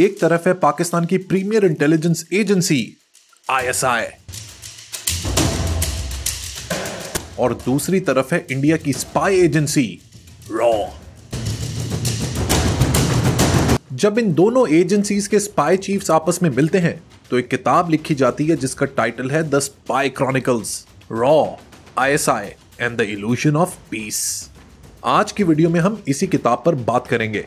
एक तरफ है पाकिस्तान की प्रीमियर इंटेलिजेंस एजेंसी आईएसआई और दूसरी तरफ है इंडिया की स्पाई एजेंसी रॉ जब इन दोनों एजेंसीज के स्पाई चीफ्स आपस में मिलते हैं तो एक किताब लिखी जाती है जिसका टाइटल है द स्पाई क्रॉनिकल्स रॉ ISI and the illusion of peace आज की वीडियो में हम इसी किताब पर बात करेंगे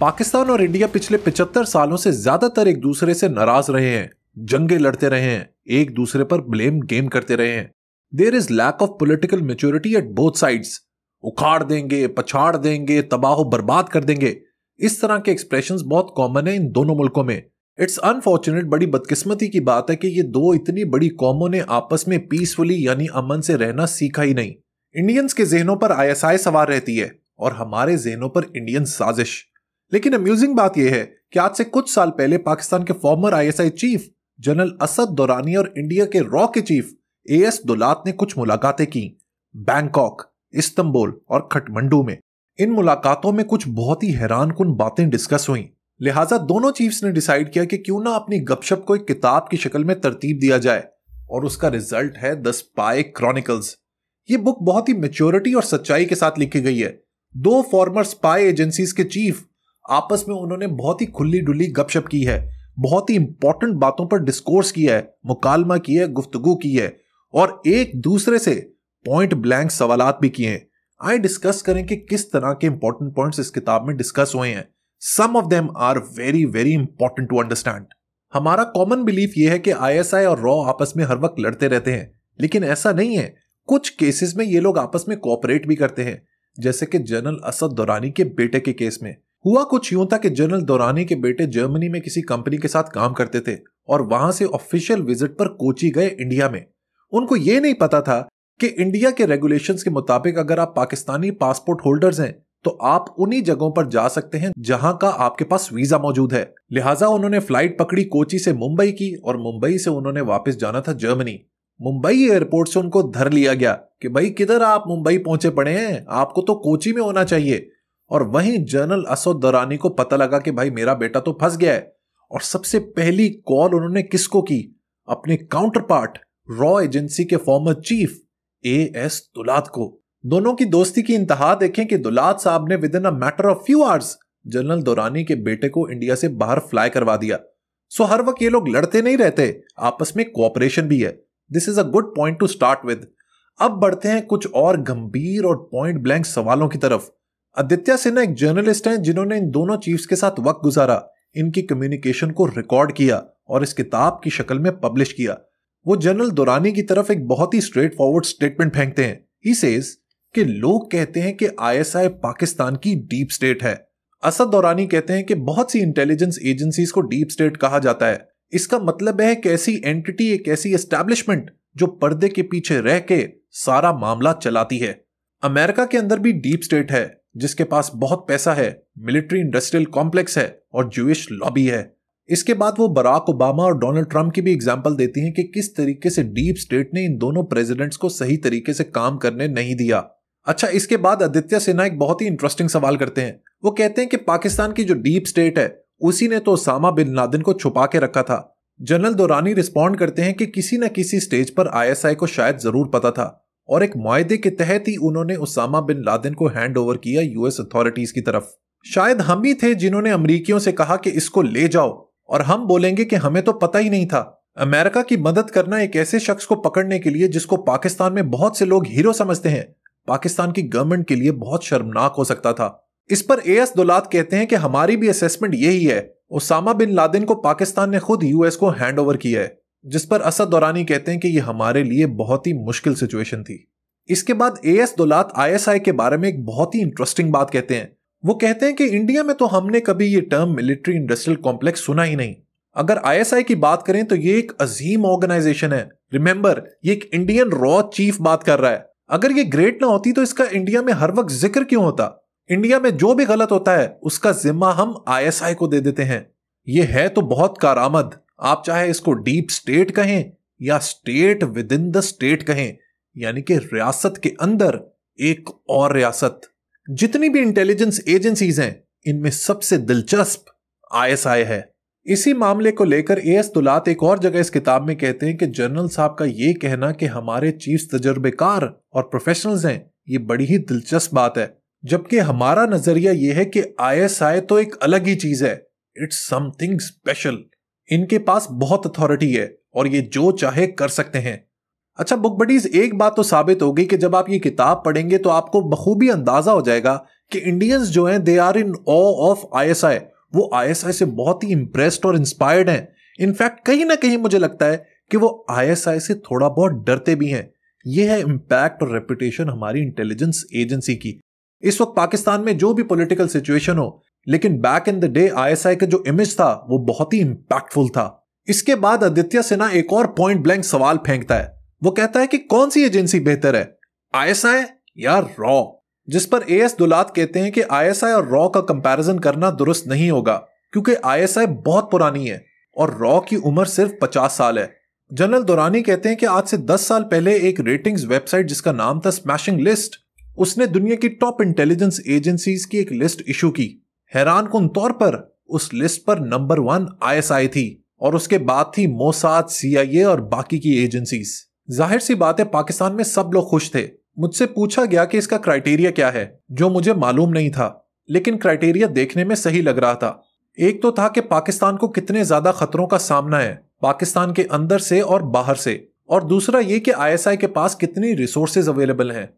पाकिस्तान और इंडिया पिछले 75 सालों से ज्यादातर एक दूसरे से नाराज रहे हैं जंगे लड़ते रहे हैं एक दूसरे पर ब्लेम गेम करते रहे हैं there is lack of political maturity at both sides उखाड़ देंगे पछाड़ देंगे तबाह बर्बाद कर देंगे इस तरह के एक्सप्रेशन बहुत कॉमन है इन दोनों मुल्कों में इट्स अनफॉर्चुनेट बड़ी बदकिस्मती की बात है कि ये दो इतनी बड़ी कौमों ने आपस में पीसफुली यानी अमन से रहना सीखा ही नहीं इंडियंस के जहनों पर आईएसआई सवार रहती है और हमारे जहनों पर इंडियन साजिश लेकिन अम्यूजिंग बात यह है कि आज से कुछ साल पहले पाकिस्तान के former ISI chief general Asad Durrani और इंडिया के रॉ के चीफ ए एस दुलात ने कुछ मुलाकातें की बैंकॉक इस्तंबुल और खटमंडू में इन मुलाकातों में कुछ बहुत ही हैरान कन बातें डिस्कस हुई लिहाजा दोनों चीफ्स ने डिसाइड किया कि क्यों ना अपनी गपशप को एक किताब की शक्ल में तरतीब दिया जाए और उसका रिजल्ट है द स्पाई क्रॉनिकल्स ये बुक बहुत ही मेच्योरिटी और सच्चाई के साथ लिखी गई है दो फॉर्मर स्पाई एजेंसीज के चीफ आपस में उन्होंने बहुत ही खुली डुली गपशप की है बहुत ही इंपॉर्टेंट बातों पर डिस्कोर्स किया है मुकालमा किया है गुफ्तगु की है और एक दूसरे से पॉइंट ब्लैंक सवाल भी किए हैं आई डिस्कस करें कि किस तरह के इंपॉर्टेंट पॉइंट्स इस किताब में डिस्कस हुए हैं some of them are very very important to understand हमारा कॉमन बिलीफ यह है कि आईएसआई और रॉ आपस में हर वक्त लड़ते रहते हैं लेकिन ऐसा नहीं है कुछ केसेस में ये लोग आपस में कोऑपरेट भी करते हैं जैसे कि जनरल असद दौरानी के बेटे के केस में हुआ कुछ यूं था कि जनरल दौरानी के बेटे जर्मनी में किसी कंपनी के साथ काम करते थे और वहां से ऑफिशियल विजिट पर कोची गए इंडिया में उनको यह नहीं पता था कि इंडिया के रेगुलेशन के मुताबिक अगर आप पाकिस्तानी पासपोर्ट होल्डर्स हैं तो आप उन्हीं जगहों पर जा सकते हैं जहां का आपके पास वीजा मौजूद है लिहाजा उन्होंने फ्लाइट पकड़ी कोची से मुंबई की और मुंबई से उन्होंने वापस जाना था जर्मनी मुंबई एयरपोर्ट से उनको धर लिया गया कि भाई किधर आप मुंबई पहुंचे पड़े हैं आपको तो कोची में होना चाहिए और वहीं जनरल दरानी को पता लगा कि भाई मेरा बेटा तो फंस गया है और सबसे पहली कॉल उन्होंने किसको की अपने काउंटर पार्ट रॉ एजेंसी के former chief A S Dulat को दोनों की दोस्ती की इंतहा देखें कि दुलाद साहब ने within a matter of few hours general Durrani के बेटे को इंडिया से बाहर फ्लाई करवा दिया सो हर वक्त ये लोग लड़ते नहीं रहते आपस में कोऑपरेशन भी है this is a good point to start with अब बढ़ते हैं कुछ और गंभीर और पॉइंट ब्लैंक सवालों की तरफ आदित्य सिन्हा एक जर्नलिस्ट हैं जिन्होंने इन दोनों चीफ्स के साथ वक्त गुजारा इनकी कम्युनिकेशन को रिकॉर्ड किया और इस किताब की शक्ल में पब्लिश किया वो जनरल दुरानी की तरफ एक बहुत ही स्ट्रेट फॉरवर्ड स्टेटमेंट फेंकते हैं इसेज कि लोग कहते हैं कि आईएसआई पाकिस्तान की डीप स्टेट है असद दौरानी कहते हैं कि बहुत सी इंटेलिजेंस एजेंसीज को डीप स्टेट कहा जाता है इसका मतलब है एक ऐसी एंटिटी एक ऐसी एस्टेब्लिशमेंट जो पर्दे के पीछे रह के सारा मामला चलाती है अमेरिका के अंदर भी डीप स्टेट है जिसके पास बहुत पैसा है मिलिट्री इंडस्ट्रियल कॉम्प्लेक्स है और जूश लॉबी है इसके बाद वो बराक ओबामा और डोनाल्ड ट्रंप की भी एग्जाम्पल देती हैं कि किस तरीके से डीप स्टेट ने इन दोनों प्रेसिडेंट्स को सही तरीके से काम करने नहीं दिया अच्छा इसके बाद आदित्य सिन्हा एक बहुत ही इंटरेस्टिंग सवाल करते हैं वो कहते हैं कि पाकिस्तान की जो डीप स्टेट है उसी ने तो ओसामा बिन लादिन को छुपा के रखा था जनरल दौरानी रिस्पॉन्ड करते हैं कि किसी न किसी स्टेज पर आईएसआई को शायद जरूर पता था और एक मुआदे के तहत ही उन्होंने उसामा बिन लादेन को हैंड ओवर किया यूएस अथॉरिटीज की तरफ शायद हम ही थे जिन्होंने अमरीकियों से कहा कि इसको ले जाओ और हम बोलेंगे कि हमें तो पता ही नहीं था अमेरिका की मदद करना एक ऐसे शख्स को पकड़ने के लिए जिसको पाकिस्तान में बहुत से लोग हीरो समझते हैं पाकिस्तान की गवर्नमेंट के लिए बहुत शर्मनाक हो सकता था इस पर ए एस दुलात कहते हैं कि हमारी भी असेसमेंट यही है उसामा बिन लादेन को पाकिस्तान ने खुद यूएस को हैंड ओवर किया है जिस पर असद दौरानी कहते हैं कि यह हमारे लिए बहुत ही मुश्किल सिचुएशन थी इसके बाद ए एस दौलात आई के बारे में एक बहुत ही इंटरेस्टिंग बात कहते हैं वो कहते हैं कि इंडिया में तो हमने कभी ये टर्म मिलिट्री इंडस्ट्रियल कॉम्प्लेक्स सुना ही नहीं अगर आईएसआई की बात करें तो ये एक अजीम ऑर्गेनाइजेशन है रिमेंबर ये एक इंडियन रॉ चीफ बात कर रहा है अगर ये ग्रेट ना होती तो इसका इंडिया में हर वक्त जिक्र क्यों होता इंडिया में जो भी गलत होता है उसका जिम्मा हम आईएसआई को दे देते हैं ये है तो बहुत कारामद आप चाहे इसको डीप स्टेट कहें या state within the state कहें यानी कि रियासत के अंदर एक और रियासत जितनी भी इंटेलिजेंस एजेंसीज हैं इनमें सबसे दिलचस्प आईएसआई है इसी मामले को लेकर ए एस दुलात एक और जगह इस किताब में कहते हैं कि जनरल साहब का ये कहना कि हमारे चीफ तजर्बेकार और प्रोफेशनल्स हैं ये बड़ी ही दिलचस्प बात है जबकि हमारा नजरिया यह है कि आई तो एक अलग ही चीज है इट्स समथिंग स्पेशल इनके पास बहुत अथॉरिटी है और ये जो चाहे कर सकते हैं अच्छा बुक बडीज एक बात तो साबित होगी कि जब आप ये किताब पढ़ेंगे तो आपको बखूबी अंदाजा हो जाएगा कि इंडियंस जो हैं they are in awe of ISI वो आईएसआई से बहुत ही इंप्रेस्ड और इंस्पायर्ड हैं इनफैक्ट कहीं ना कहीं मुझे लगता है कि वो आईएसआई से थोड़ा बहुत डरते भी हैं ये है इम्पैक्ट और रेपुटेशन हमारी इंटेलिजेंस एजेंसी की इस वक्त पाकिस्तान में जो भी पॉलिटिकल सिचुएशन हो लेकिन back in the day ISI का जो इमेज था वो बहुत ही इंपैक्टफुल था इसके बाद आदित्य सिन्हा एक और पॉइंट ब्लैंक सवाल फेंकता है वो कहता है कि कौन सी एजेंसी बेहतर है आईएसआई या रॉ जिस पर ए एस दुलात कहते हैं कि आईएसआई और रॉ का कंपैरिजन करना दुरुस्त नहीं होगा क्योंकि आईएसआई बहुत पुरानी है और रॉ की उम्र सिर्फ पचास साल है जनरल दुरानी कहते हैं कि आज से 10 साल पहले एक रेटिंग्स वेबसाइट जिसका नाम था स्मैशिंग लिस्ट उसने दुनिया की टॉप इंटेलिजेंस एजेंसीज की एक लिस्ट इशू की हैरान कन तौर पर उस लिस्ट पर नंबर वन आईएसआई थी और उसके बाद थी मोसाद सीआईए और बाकी की एजेंसीज जाहिर सी बात है पाकिस्तान में सब लोग खुश थे मुझसे पूछा गया कि इसका क्राइटेरिया क्या है जो मुझे मालूम नहीं था लेकिन क्राइटेरिया देखने में सही लग रहा था एक तो था कि पाकिस्तान को कितने ज्यादा खतरों का सामना है पाकिस्तान के अंदर से और बाहर से और दूसरा ये कि आईएसआई के पास कितनी रिसोर्सेज अवेलेबल हैं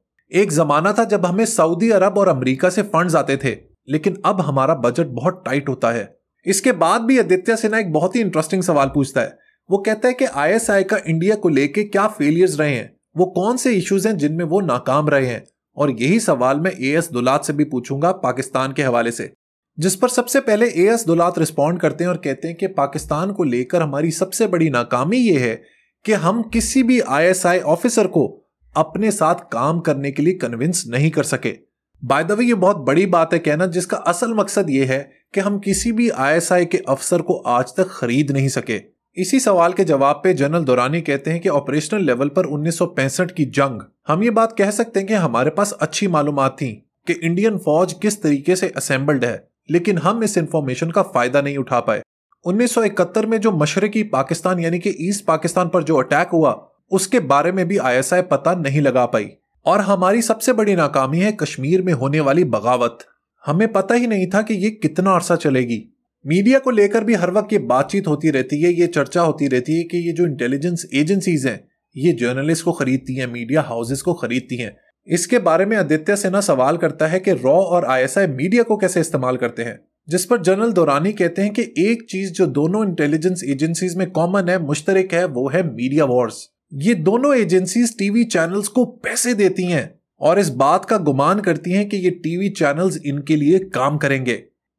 एक जमाना था जब हमें सऊदी अरब और अमेरिका से फंड्स आते थे लेकिन अब हमारा बजट बहुत टाइट होता है इसके बाद भी आदित्य सिन्हा एक बहुत ही इंटरेस्टिंग सवाल पूछता है वो कहता है कि आईएसआई का इंडिया को लेके क्या फेलियर्स रहे हैं वो कौन से इश्यूज हैं जिनमें वो नाकाम रहे हैं और यही सवाल मैं ए एस दुलात से भी पूछूंगा पाकिस्तान के हवाले से जिस पर सबसे पहले ए एस दुलात रिस्पॉन्ड करते हैं और कहते हैं कि पाकिस्तान को लेकर हमारी सबसे बड़ी नाकामी ये है कि हम किसी भी आईएसआई ऑफिसर को अपने साथ काम करने के लिए कन्विंस नहीं कर सके बाय द वे ये बहुत बड़ी बात है कहना जिसका असल मकसद ये है कि हम किसी भी आईएसआई के अफसर को आज तक खरीद नहीं सके इसी सवाल के जवाब पे जनरल दौरानी कहते हैं कि ऑपरेशनल लेवल पर 1965 की जंग हम ये बात कह सकते हैं कि हमारे पास अच्छी मालूम थी कि इंडियन फौज किस तरीके से असेंबल्ड है लेकिन हम इस इंफॉर्मेशन का फायदा नहीं उठा पाए 1971 में जो मशरकी पाकिस्तान यानी कि ईस्ट पाकिस्तान पर जो अटैक हुआ उसके बारे में भी आईएसआई पता नहीं लगा पाई और हमारी सबसे बड़ी नाकामी है कश्मीर में होने वाली बगावत हमें पता ही नहीं था कि ये कितना अरसा चलेगी मीडिया को लेकर भी हर वक्त ये बातचीत होती रहती है ये चर्चा होती रहती है कि ये जो इंटेलिजेंस एजेंसीज हैं ये जर्नलिस्ट को खरीदती हैं मीडिया हाउसेस को खरीदती हैं इसके बारे में आदित्य सेना सवाल करता है कि रॉ और आईएसआई मीडिया को कैसे इस्तेमाल करते हैं जिस पर जनरल दौरानी कहते हैं कि एक चीज जो दोनों इंटेलिजेंस एजेंसीज में कॉमन है मुश्तरक है वो है मीडिया वॉर्स ये दोनों एजेंसीज टीवी चैनल्स को पैसे देती हैं और इस बात का गुमान करती हैं कि ये टीवी चैनल्स इनके लिए काम करेंगे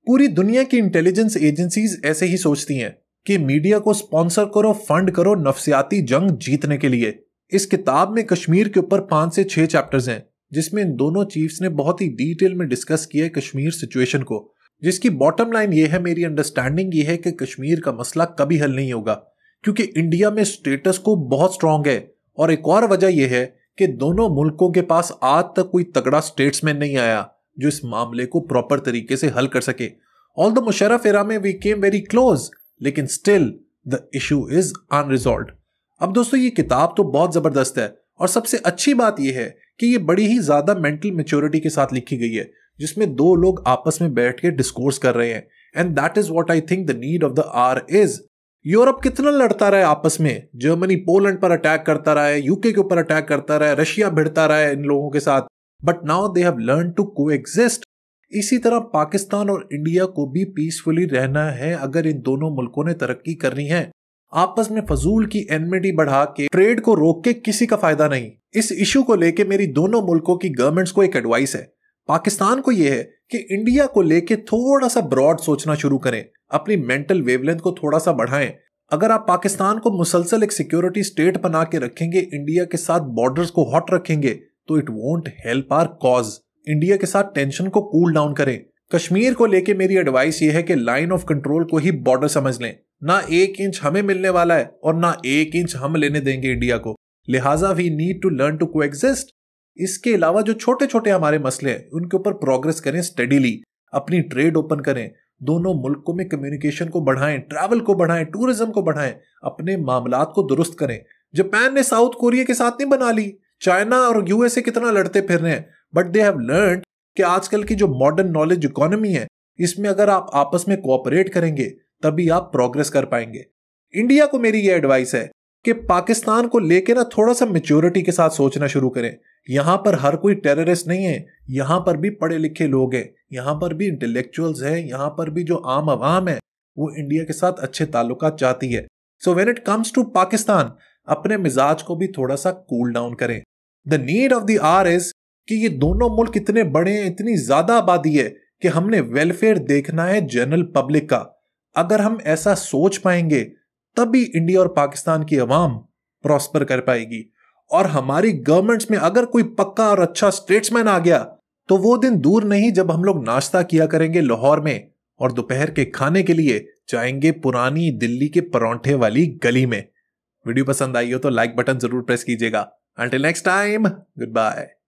पूरी दुनिया की इंटेलिजेंस एजेंसीज ऐसे ही सोचती हैं कि मीडिया को स्पॉन्सर करो फंड करो नफसियाती जंग जीतने के लिए इस किताब में कश्मीर के ऊपर पांच से छह चैप्टर्स हैं जिसमें इन दोनों चीफ्स ने बहुत ही डिटेल में डिस्कस किया है कश्मीर सिचुएशन को जिसकी बॉटम लाइन ये है मेरी अंडरस्टैंडिंग ये है कि कश्मीर का मसला कभी हल नहीं होगा क्योंकि इंडिया में स्टेटस को बहुत स्ट्रांग है और एक और वजह यह है कि दोनों मुल्कों के पास आज तक कोई तगड़ा स्टेट्समैन नहीं आया जो इस मामले को प्रॉपर तरीके से हल कर सके ऑल द मुशरफ एरा में वी केम वेरी क्लोज लेकिन still the issue is unresolved अब दोस्तों ये किताब तो बहुत जबरदस्त है और सबसे अच्छी बात यह है कि ये बड़ी ही ज्यादा मेंटल मेच्योरिटी के साथ लिखी गई है जिसमें दो लोग आपस में बैठ के डिस्कोर्स कर रहे हैं and that is what I think the need of the hour is Europe कितना लड़ता रहा है आपस में जर्मनी पोलैंड पर अटैक करता रहा है यूके के ऊपर अटैक करता रहा है रशिया भिड़ता रहा है इन लोगों के साथ but now they have learn to को इसी तरह पाकिस्तान और इंडिया को भी पीसफुली रहना है अगर इन दोनों मुल्कों ने तरक्की करनी है आपस में फजूल की एनमिटी बढ़ा के ट्रेड को रोक के किसी का फायदा नहीं इस इशू को लेके मेरी दोनों मुल्कों की गवर्नमेंट्स को एक एडवाइस है पाकिस्तान को यह है कि इंडिया को लेके थोड़ा सा ब्रॉड सोचना शुरू करें अपनी मेंटल वेवलेंथ को थोड़ा सा बढ़ाएं अगर आप पाकिस्तान को मुसलसल एक सिक्योरिटी स्टेट बना के रखेंगे इंडिया के साथ बॉर्डर्स को हॉट रखेंगे तो it won't help our cause India के साथ टेंशन को कूल डाउन करें कश्मीर को लेके मेरी एडवाइस ये है कि लाइन ऑफ कंट्रोल को ही बॉर्डर समझ लें ना एक इंच हमें मिलने वाला है और ना एक इंच हम लेने देंगे इंडिया को लिहाजा we need to learn to को इसके अलावा जो छोटे छोटे हमारे मसले हैं उनके ऊपर प्रोग्रेस करें स्टडीली अपनी ट्रेड ओपन करें दोनों मुल्कों में कम्युनिकेशन को बढ़ाएं ट्रैवल को बढ़ाएं टूरिज्म को बढ़ाएं अपने मामला को दुरुस्त करें जापान ने साउथ कोरिया के साथ नहीं बना ली चाइना और यूएसए कितना लड़ते फिर रहे हैं बट दे हैव लर्न कि आजकल की जो मॉडर्न नॉलेज इकोनॉमी है इसमें अगर आप आपस में कोऑपरेट करेंगे तभी आप प्रोग्रेस कर पाएंगे इंडिया को मेरी ये एडवाइस है कि पाकिस्तान को लेके ना थोड़ा सा मेच्योरिटी के साथ सोचना शुरू करें यहाँ पर हर कोई टेररिस्ट नहीं है यहाँ पर भी पढ़े लिखे लोग हैं यहाँ पर भी इंटेलेक्चुअल्स हैं यहाँ पर भी जो आम आवाम है वो इंडिया के साथ अच्छे ताल्लुक चाहती है so when it comes to Pakistan अपने मिजाज को भी थोड़ा सा कूल डाउन करें the need of the hour is कि ये दोनों मुल्क इतने बड़े हैं इतनी ज्यादा आबादी है कि हमने वेलफेयर देखना है जनरल पब्लिक का अगर हम ऐसा सोच पाएंगे तब भी इंडिया और पाकिस्तान की अवाम प्रॉस्पर कर पाएगी और हमारी गवर्नमेंट्स में अगर कोई पक्का और अच्छा स्टेट्समैन आ गया तो वो दिन दूर नहीं जब हम लोग नाश्ता किया करेंगे लाहौर में और दोपहर के खाने के लिए जाएंगे पुरानी दिल्ली के परौंठे वाली गली में वीडियो पसंद आई हो तो लाइक बटन जरूर प्रेस कीजिएगा until next time good bye